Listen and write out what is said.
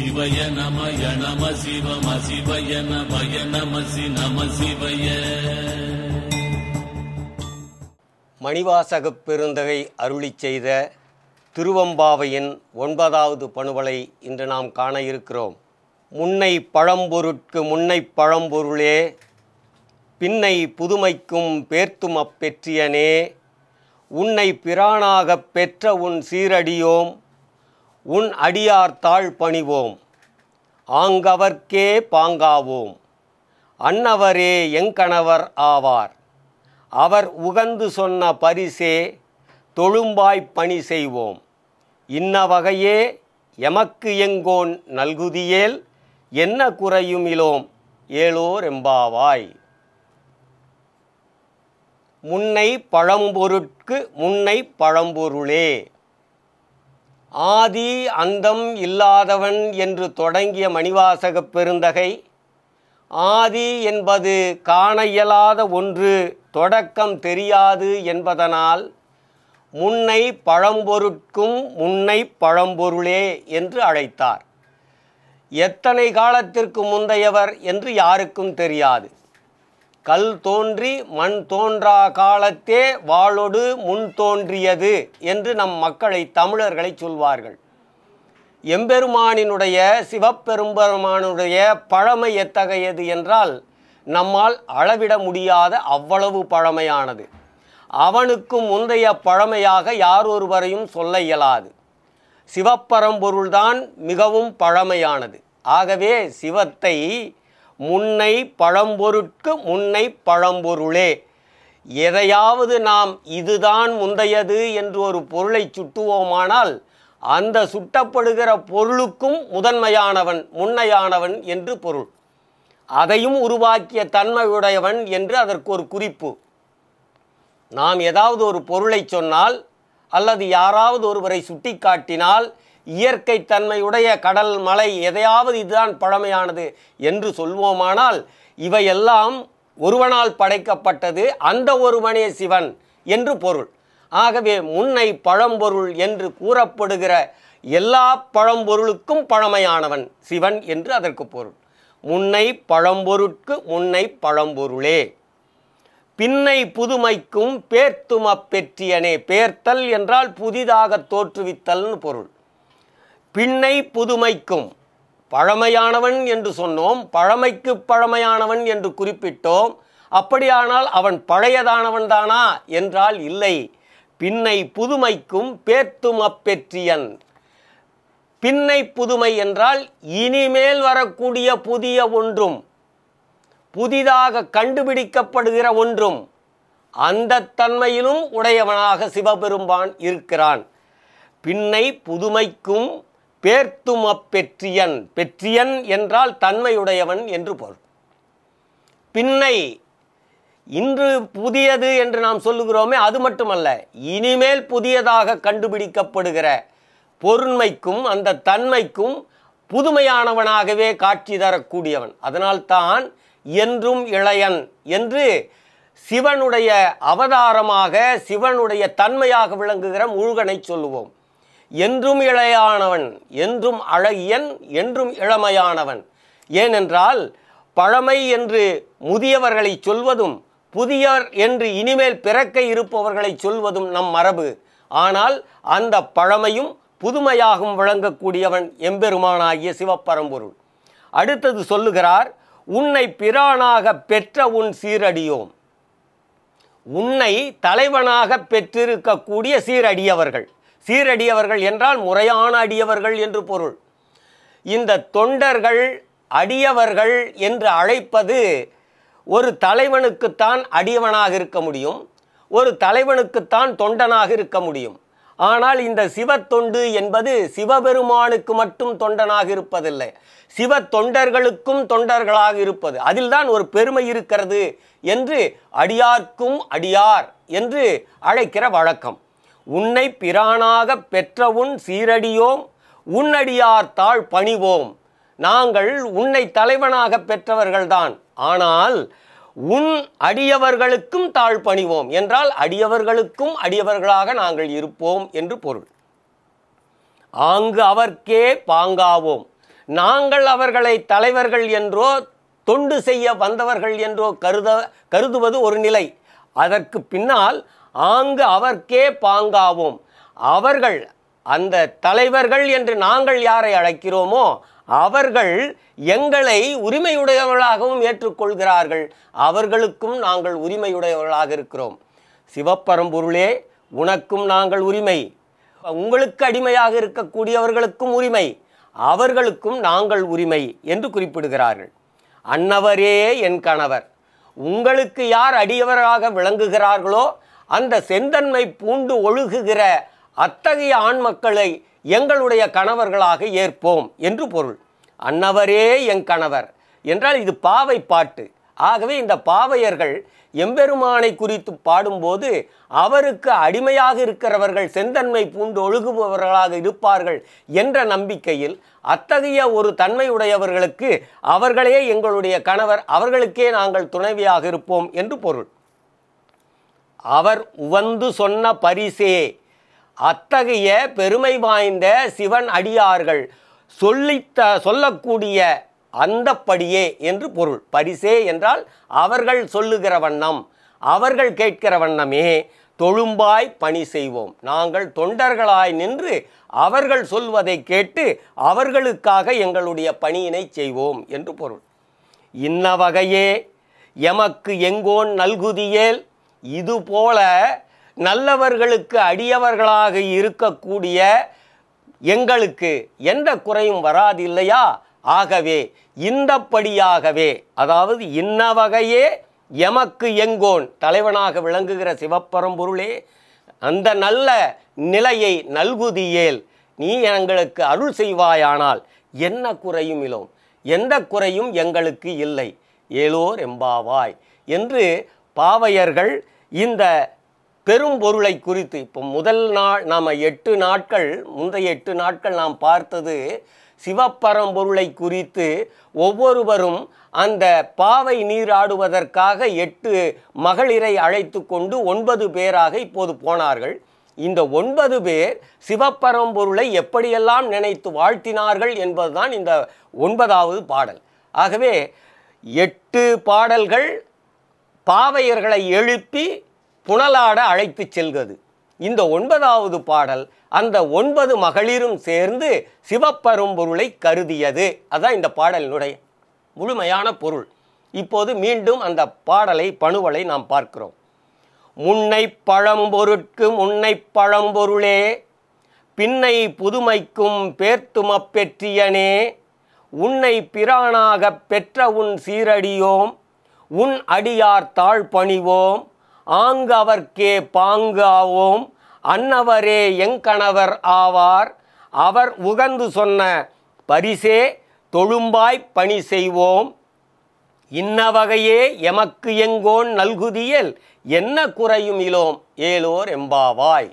சிவய நமய நம சிவம சிவய நமய நமசி நம சிவய மணிவாசகப் பெருந்தகை அருளி செய்த திருவம்பாவையின் ஒன்பதாவது பணுவலை இன்று நாம் காண இருக்கிறோம் முன்னை பழம்பொருட்கு முன்னை பழம்பொருளே பின்னை புதுமைக்கும் பேர்த்தும் அப்பெற்றியனே உன்னை பிரானாகப் பெற்ற உன் சீரடியோம் உன் அடியார் தாழ் பணிவோம் ஆங்கவர்க்கே பாங்காவோம் அன்னவரே எங்கணவர் ஆவார் அவர் உகந்து சொன்ன பரிசே தொழும்பாய் பணி செய்வோம் இன்ன வகையே எமக்கு எங்கோன் நல்குதியேல் என்ன குறையும் இலோம் ஏழோர் எம்பாவாய் முன்னை பழம்பொருட்கு முன்னை பழம்பொருளே ஆதி அந்தம் இல்லாதவன் என்று தொடங்கிய மணிவாசகப் பெருந்தகை ஆதி என்பது காண இயலாத ஒன்று தொடக்கம் தெரியாது என்பதனால் முன்னை பழம்பொருட்கும் முன்னை பழம்பொருளே என்று அழைத்தார் எத்தனை காலத்திற்கு முந்தையவர் என்று யாருக்கும் தெரியாது கல் தோன்றி மண் தோன்றா காலத்தே வாளொடு முன் தோன்றியது என்று நம் மக்களை தமிழர்களை சொல்வார்கள் எம்பெருமானினுடைய சிவப்பெரும்பெருமானுடைய பழமை எத்தகையது என்றால் நம்மால் அளவிட முடியாத அவ்வளவு பழமையானது அவனுக்கும் முந்தைய பழமையாக யார் ஒருவரையும் சொல்ல இயலாது சிவப்பரம்பொருள்தான் மிகவும் பழமையானது ஆகவே சிவத்தை முன்னை பழம்பொருட்கு முன்னை பழம்பொருளே எதையாவது நாம் இதுதான் முந்தையது என்று ஒரு பொருளை சுட்டுவோமானால் அந்த சுட்டப்படுகிற பொருளுக்கும் முதன்மையானவன் முன்னையானவன் என்று பொருள் அதையும் உருவாக்கிய தன்மையுடையவன் என்று அதற்கு ஒரு குறிப்பு நாம் ஏதாவது ஒரு பொருளை சொன்னால் அல்லது யாராவது ஒருவரை சுட்டி காட்டினால் இயற்கை தன்மையுடைய கடல் மலை எதையாவது இதுதான் பழமையானது என்று சொல்வோமானால் இவையெல்லாம் ஒருவனால் படைக்கப்பட்டது அந்த ஒருவனே சிவன் என்று பொருள் ஆகவே முன்னை பழம்பொருள் என்று கூறப்படுகிற எல்லா பழம்பொருளுக்கும் பழமையானவன் சிவன் என்று அதற்கு பொருள் முன்னை பழம்பொருட்கு முன்னை பழம்பொருளே பின்னை புதுமைக்கும் பேர்த்தும பெற்றியனே பேர்த்தல் என்றால் புதிதாக தோற்றுவித்தல்னு பொருள் பின்னை புதுமைக்கும் பழமையானவன் என்று சொன்னோம் பழமைக்கு பழமையானவன் என்று குறிப்பிட்டோம் அப்படியானால் அவன் பழையதானவன் தானா என்றால் இல்லை பின்னை புதுமைக்கும் பேத்தும் அப்பெற்றியன் பின்னை புதுமை என்றால் இனிமேல் வரக்கூடிய புதிய ஒன்றும் புதிதாக கண்டுபிடிக்கப்படுகிற ஒன்றும் அந்த தன்மையிலும் உடையவனாக சிவபெருமான் இருக்கிறான் பின்னை புதுமைக்கும் பேர்த்தும் அப்பெற்றியன் பெற்றியன் என்றால் தன்மையுடையவன் என்று பொருள் பின்னை இன்று புதியது என்று நாம் சொல்லுகிறோமே அது மட்டுமல்ல இனிமேல் புதியதாக கண்டுபிடிக்கப்படுகிற பொருண்மைக்கும் அந்த தன்மைக்கும் புதுமையானவனாகவே காட்சி தரக்கூடியவன் அதனால்தான் என்றும் இளையன் என்று சிவனுடைய அவதாரமாக சிவனுடைய தன்மையாக விளங்குகிற முழுகனை சொல்லுவோம் என்றும் இளையானவன் என்றும் அழகியன் என்றும் இளமையானவன் ஏனென்றால் பழமை என்று முதியவர்களை சொல்வதும் புதியர் என்று இனிமேல் பிறக்க இருப்பவர்களை சொல்வதும் நம் மரபு ஆனால் அந்த பழமையும் புதுமையாகவும் விளங்கக்கூடியவன் எம்பெருமானாகிய சிவப்பரம்பொருள் அடுத்தது சொல்லுகிறார் உன்னை பிரானாக பெற்ற உன் சீரடியோம் உன்னை தலைவனாக பெற்றிருக்கக்கூடிய சீரடியவர்கள் சீரடியவர்கள் என்றால் முறையான அடியவர்கள் என்று பொருள் இந்த தொண்டர்கள் அடியவர்கள் என்று அழைப்பது ஒரு தலைவனுக்குத்தான் அடியவனாக இருக்க முடியும் ஒரு தலைவனுக்குத்தான் தொண்டனாக இருக்க முடியும் ஆனால் இந்த சிவத்தொண்டு என்பது சிவபெருமானுக்கு மட்டும் தொண்டனாக இருப்பதில்லை சிவ தொண்டர்களுக்கும் தொண்டர்களாக இருப்பது அதில்தான் ஒரு பெருமை இருக்கிறது என்று அடியார்க்கும் அடியார் என்று அழைக்கிற வழக்கம் உன்னை பெற்ற உன் சீரடியோம் உன்னடியார் தாழ் பணிவோம் நாங்கள் உன்னை தலைவனாக பெற்றவர்கள்தான் ஆனால் உன் அடியவர்களுக்கும் தாழ் பணிவோம் என்றால் அடியவர்களுக்கும் அடியவர்களாக நாங்கள் இருப்போம் என்று பொருள் ஆங்கு அவர்க்கே பாங்காவோம் நாங்கள் அவர்களை தலைவர்கள் என்றோ தொண்டு செய்ய வந்தவர்கள் என்றோ கருத கருதுவது ஒரு நிலை அதற்கு பின்னால் ஆங்கு அவர்க்கே பாங்காவோம் அவர்கள் அந்த தலைவர்கள் என்று நாங்கள் யாரை அழைக்கிறோமோ அவர்கள் எங்களை உரிமையுடையவர்களாகவும் ஏற்றுக்கொள்கிறார்கள் அவர்களுக்கும் நாங்கள் உரிமையுடையவர்களாக இருக்கிறோம் சிவப்பரம்பொருளே உனக்கும் நாங்கள் உரிமை உங்களுக்கு அடிமையாக இருக்கக்கூடியவர்களுக்கும் உரிமை அவர்களுக்கும் நாங்கள் உரிமை என்று குறிப்பிடுகிறார்கள் அன்னவரே என் கணவர் உங்களுக்கு யார் அடியவராக விளங்குகிறார்களோ அந்த செந்தன்மை பூண்டு ஒழுகுகிற அத்தகைய ஆண் மக்களை எங்களுடைய கணவர்களாக ஏற்போம் என்று பொருள் அன்னவரே என் கணவர் என்றால் இது பாவை பாட்டு ஆகவே இந்த பாவையர்கள் எம்பெருமானை குறித்து பாடும்போது அவருக்கு அடிமையாக இருக்கிறவர்கள் செந்தன்மை பூண்டு ஒழுகுபவர்களாக இருப்பார்கள் என்ற நம்பிக்கையில் அத்தகைய ஒரு தன்மையுடையவர்களுக்கு அவர்களே எங்களுடைய கணவர் அவர்களுக்கே நாங்கள் துணைவியாக இருப்போம் என்று பொருள் அவர் உவந்து சொன்ன பரிசே அத்தகைய பெருமை வாய்ந்த சிவன் அடியார்கள் சொல்லித்த சொல்லக்கூடிய அந்தப்படியே என்று பொருள் பரிசே என்றால் அவர்கள் சொல்லுகிற வண்ணம் அவர்கள் கேட்கிற வண்ணமே தொழும்பாய் பணி செய்வோம் நாங்கள் தொண்டர்களாய் நின்று அவர்கள் சொல்வதை கேட்டு அவர்களுக்காக எங்களுடைய பணியினை செய்வோம் என்று பொருள் இன்ன வகையே எமக்கு எங்கோன் நல்குதியேல் இதுபோல நல்லவர்களுக்கு அடியவர்களாக இருக்கக்கூடிய எங்களுக்கு எந்த குறையும் வராது இல்லையா ஆகவே இந்தப்படியாகவே அதாவது இன்ன வகையே எமக்கு எங்கோன் தலைவனாக விளங்குகிற சிவப்பரம்பொருளே அந்த நல்ல நிலையை நல்குதியேல் நீ எங்களுக்கு அருள் செய்வாயானால் என்ன குறையும் இலோம் எந்த குறையும் எங்களுக்கு இல்லை ஏலோர் எம்பாவாய் என்று பாவையர்கள் இந்த பெரும்பொருளை குறித்து இப்போ முதல் நாள் நாம் எட்டு நாட்கள் முந்தைய எட்டு நாட்கள் நாம் பார்த்தது சிவப்பரம்பொருளை குறித்து ஒவ்வொருவரும் அந்த பாவை நீராடுவதற்காக எட்டு மகளிரை அழைத்து கொண்டு ஒன்பது பேராக இப்போது போனார்கள் இந்த ஒன்பது பேர் சிவப்பரம்பொருளை எப்படியெல்லாம் நினைத்து வாழ்த்தினார்கள் என்பதுதான் இந்த ஒன்பதாவது பாடல் ஆகவே எட்டு பாடல்கள் பாவையர்களை எழுப்பி புனலாட அழைத்து செல்கிறது இந்த ஒன்பதாவது பாடல் அந்த ஒன்பது மகளிரும் சேர்ந்து சிவப்பெரும்பொருளை கருதியது அதுதான் இந்த பாடலினுடைய முழுமையான பொருள் இப்போது மீண்டும் அந்த பாடலை பணுவலை நாம் பார்க்கிறோம் முன்னை பழம்பொருட்கு முன்னை பழம்பொருளே பின்னை புதுமைக்கும் பேர்த்தும பெற்றியனே உன்னை பிரானாகப் பெற்ற உன் சீரடியோம் உன் அடியார் தாழ் பணிவோம் ஆங்கு அவர்க்கே பாங்கு ஆவோம் அன்னவரே எங்கணவர் ஆவார் அவர் உகந்து சொன்ன பரிசே தொழும்பாய் பணி செய்வோம் இன்ன வகையே எமக்கு எங்கோன் நல்குதியல் என்ன குறையும் இலோம் ஏலோர் எம்பாவாய்